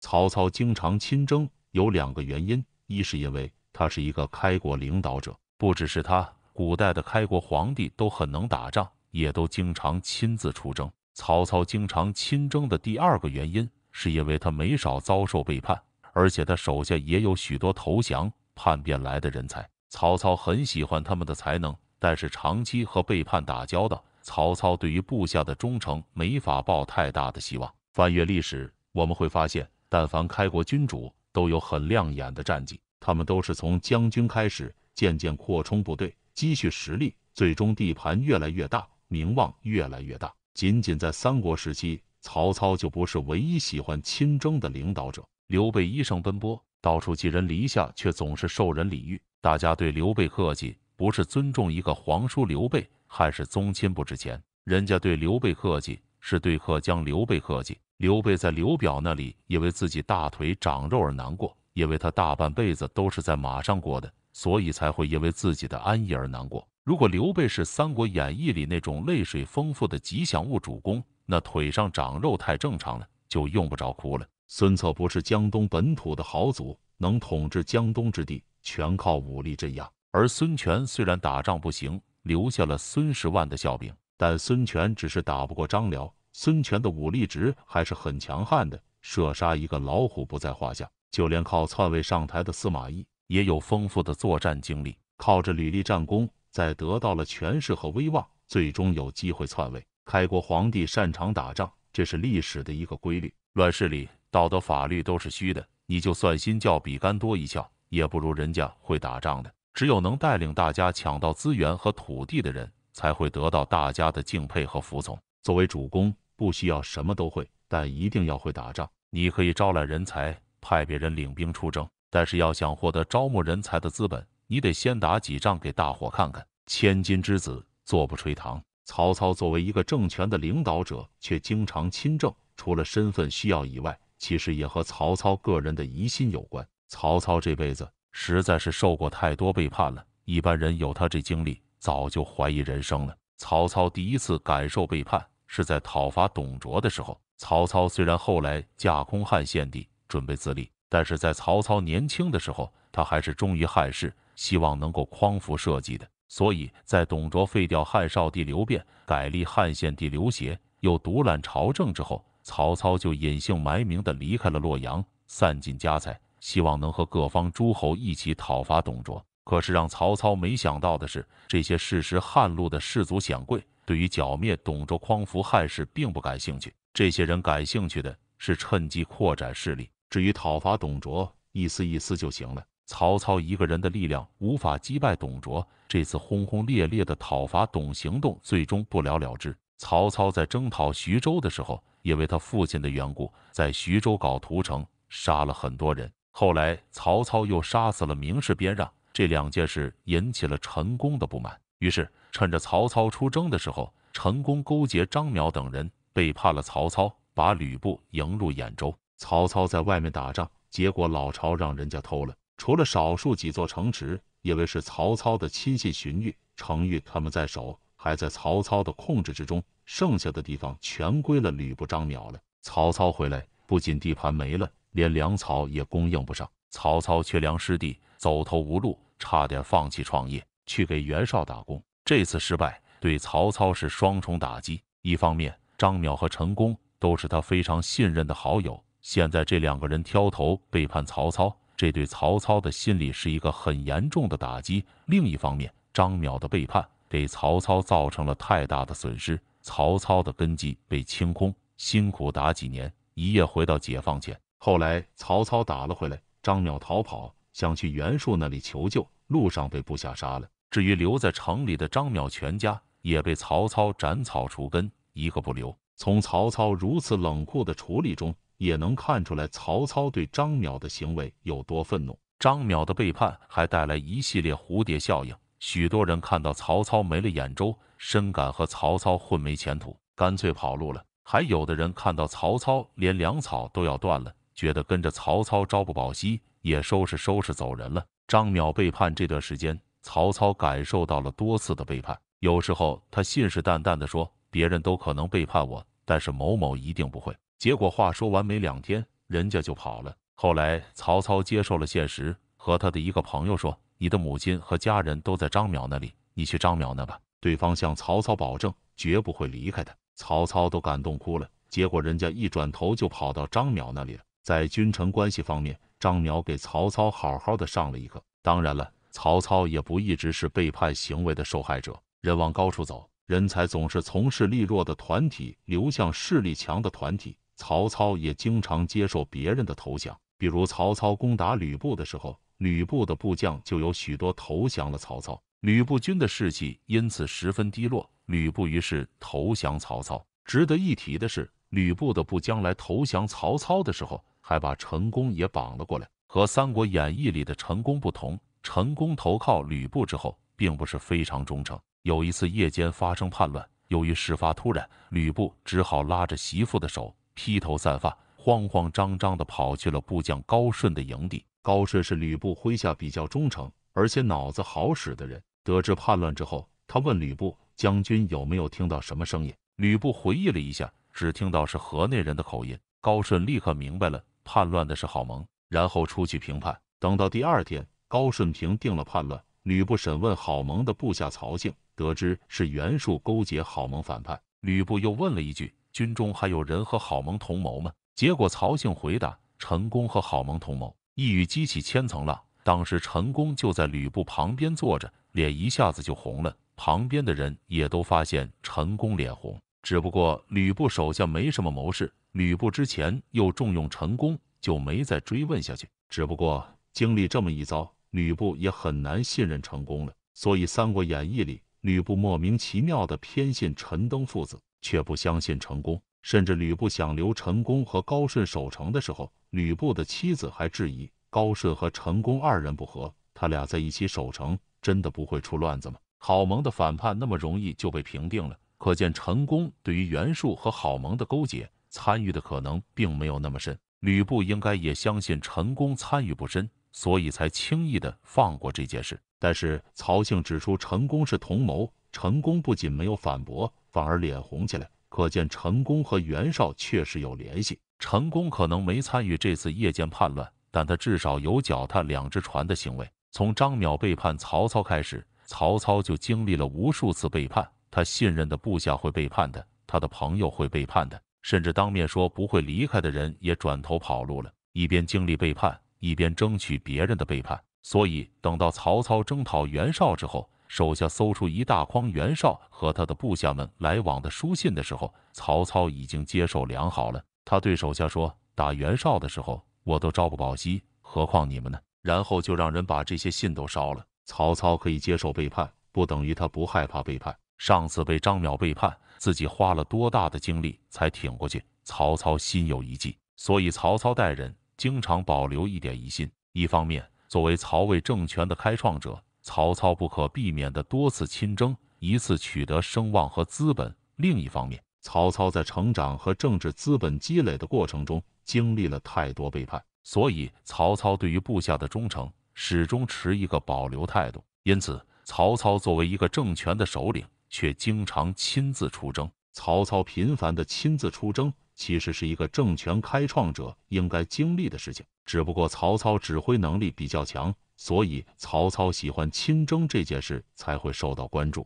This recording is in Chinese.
曹操经常亲征有两个原因，一是因为他是一个开国领导者，不只是他，古代的开国皇帝都很能打仗，也都经常亲自出征。曹操经常亲征的第二个原因是因为他没少遭受背叛，而且他手下也有许多投降叛变来的人才。曹操很喜欢他们的才能，但是长期和背叛打交道，曹操对于部下的忠诚没法抱太大的希望。翻阅历史，我们会发现。但凡开国君主都有很亮眼的战绩，他们都是从将军开始，渐渐扩充部队，积蓄实力，最终地盘越来越大，名望越来越大。仅仅在三国时期，曹操就不是唯一喜欢亲征的领导者。刘备一生奔波，到处寄人篱下，却总是受人礼遇。大家对刘备客气，不是尊重一个皇叔刘备，还是宗亲不值钱，人家对刘备客气，是对客将刘备客气。刘备在刘表那里，因为自己大腿长肉而难过，因为他大半辈子都是在马上过的，所以才会因为自己的安逸而难过。如果刘备是《三国演义》里那种泪水丰富的吉祥物主公，那腿上长肉太正常了，就用不着哭了。孙策不是江东本土的豪族，能统治江东之地，全靠武力镇压。而孙权虽然打仗不行，留下了孙十万的笑柄，但孙权只是打不过张辽。孙权的武力值还是很强悍的，射杀一个老虎不在话下。就连靠篡位上台的司马懿，也有丰富的作战经历，靠着屡立战功，在得到了权势和威望，最终有机会篡位。开国皇帝擅长打仗，这是历史的一个规律。乱世里，道德法律都是虚的，你就算新教比干多一窍，也不如人家会打仗的。只有能带领大家抢到资源和土地的人，才会得到大家的敬佩和服从。作为主公。不需要什么都会，但一定要会打仗。你可以招揽人才，派别人领兵出征，但是要想获得招募人才的资本，你得先打几仗给大伙看看。千金之子，坐不垂堂。曹操作为一个政权的领导者，却经常亲政，除了身份需要以外，其实也和曹操个人的疑心有关。曹操这辈子实在是受过太多背叛了，一般人有他这经历，早就怀疑人生了。曹操第一次感受背叛。是在讨伐董卓的时候，曹操虽然后来架空汉献帝，准备自立，但是在曹操年轻的时候，他还是忠于汉室，希望能够匡扶社稷的。所以在董卓废掉汉少帝刘辩，改立汉献帝刘协，又独揽朝政之后，曹操就隐姓埋名的离开了洛阳，散尽家财，希望能和各方诸侯一起讨伐董卓。可是让曹操没想到的是，这些事实汉路的士族显贵。对于剿灭董卓、匡扶汉室并不感兴趣，这些人感兴趣的是趁机扩展势力。至于讨伐董卓，一丝一丝就行了。曹操一个人的力量无法击败董卓，这次轰轰烈烈的讨伐董行动最终不了了之。曹操在征讨徐州的时候，因为他父亲的缘故，在徐州搞屠城，杀了很多人。后来曹操又杀死了名士边让，这两件事引起了陈宫的不满。于是，趁着曹操出征的时候，成功勾结张邈等人背叛了曹操，把吕布迎入兖州。曹操在外面打仗，结果老巢让人家偷了，除了少数几座城池，因为是曹操的亲信荀彧、程昱他们在守，还在曹操的控制之中。剩下的地方全归了吕布、张邈了。曹操回来，不仅地盘没了，连粮草也供应不上。曹操缺粮失地，走投无路，差点放弃创业。去给袁绍打工，这次失败对曹操是双重打击。一方面，张邈和陈宫都是他非常信任的好友，现在这两个人挑头背叛曹操，这对曹操的心理是一个很严重的打击。另一方面，张邈的背叛给曹操造成了太大的损失，曹操的根基被清空，辛苦打几年，一夜回到解放前。后来曹操打了回来，张邈逃跑，想去袁术那里求救，路上被部下杀了。至于留在城里的张邈全家也被曹操斩草除根，一个不留。从曹操如此冷酷的处理中，也能看出来曹操对张邈的行为有多愤怒。张邈的背叛还带来一系列蝴蝶效应，许多人看到曹操没了兖州，深感和曹操混没前途，干脆跑路了；还有的人看到曹操连粮草都要断了，觉得跟着曹操朝不保夕，也收拾收拾走人了。张邈背叛这段时间。曹操感受到了多次的背叛，有时候他信誓旦旦的说，别人都可能背叛我，但是某某一定不会。结果话说完没两天，人家就跑了。后来曹操接受了现实，和他的一个朋友说：“你的母亲和家人都在张淼那里，你去张淼那吧。”对方向曹操保证，绝不会离开他。曹操都感动哭了。结果人家一转头就跑到张淼那里了。在君臣关系方面，张淼给曹操好好的上了一课。当然了。曹操也不一直是背叛行为的受害者。人往高处走，人才总是从势力弱的团体流向势力强的团体。曹操也经常接受别人的投降，比如曹操攻打吕布的时候，吕布的部将就有许多投降了曹操。吕布军的士气因此十分低落，吕布于是投降曹操。值得一提的是，吕布的部将来投降曹操的时候，还把陈宫也绑了过来，和《三国演义》里的陈宫不同。成功投靠吕布之后，并不是非常忠诚。有一次夜间发生叛乱，由于事发突然，吕布只好拉着媳妇的手，披头散发、慌慌张张的跑去了部将高顺的营地。高顺是吕布麾下比较忠诚，而且脑子好使的人。得知叛乱之后，他问吕布：“将军有没有听到什么声音？”吕布回忆了一下，只听到是河内人的口音。高顺立刻明白了叛乱的是郝萌，然后出去评判。等到第二天。高顺平定了叛乱，吕布审问郝萌的部下曹性，得知是袁术勾结郝萌反叛。吕布又问了一句：“军中还有人和郝萌同谋吗？”结果曹性回答：“陈宫和郝萌同谋。”一语激起千层浪，当时陈宫就在吕布旁边坐着，脸一下子就红了。旁边的人也都发现陈宫脸红，只不过吕布手下没什么谋士，吕布之前又重用陈宫，就没再追问下去。只不过经历这么一遭，吕布也很难信任成功了，所以《三国演义》里吕布莫名其妙的偏信陈登父子，却不相信成功。甚至吕布想留陈宫和高顺守城的时候，吕布的妻子还质疑高顺和陈宫二人不和，他俩在一起守城真的不会出乱子吗？郝萌的反叛那么容易就被平定了，可见陈宫对于袁术和郝萌的勾结参与的可能并没有那么深。吕布应该也相信陈宫参与不深。所以才轻易地放过这件事。但是曹性指出，陈宫是同谋。陈宫不仅没有反驳，反而脸红起来。可见陈宫和袁绍确实有联系。陈宫可能没参与这次夜间叛乱，但他至少有脚踏两只船的行为。从张邈背叛曹操开始，曹操就经历了无数次背叛。他信任的部下会背叛的，他的朋友会背叛的，甚至当面说不会离开的人也转头跑路了。一边经历背叛。一边争取别人的背叛，所以等到曹操征讨袁绍之后，手下搜出一大筐袁绍和他的部下们来往的书信的时候，曹操已经接受良好了。他对手下说：“打袁绍的时候，我都朝不保夕，何况你们呢？”然后就让人把这些信都烧了。曹操可以接受背叛，不等于他不害怕背叛。上次被张邈背叛，自己花了多大的精力才挺过去。曹操心有余悸，所以曹操带人。经常保留一点疑心。一方面，作为曹魏政权的开创者，曹操不可避免的多次亲征，一次取得声望和资本；另一方面，曹操在成长和政治资本积累的过程中，经历了太多背叛，所以曹操对于部下的忠诚始终持一个保留态度。因此，曹操作为一个政权的首领，却经常亲自出征。曹操频繁的亲自出征。其实是一个政权开创者应该经历的事情，只不过曹操指挥能力比较强，所以曹操喜欢亲征这件事才会受到关注。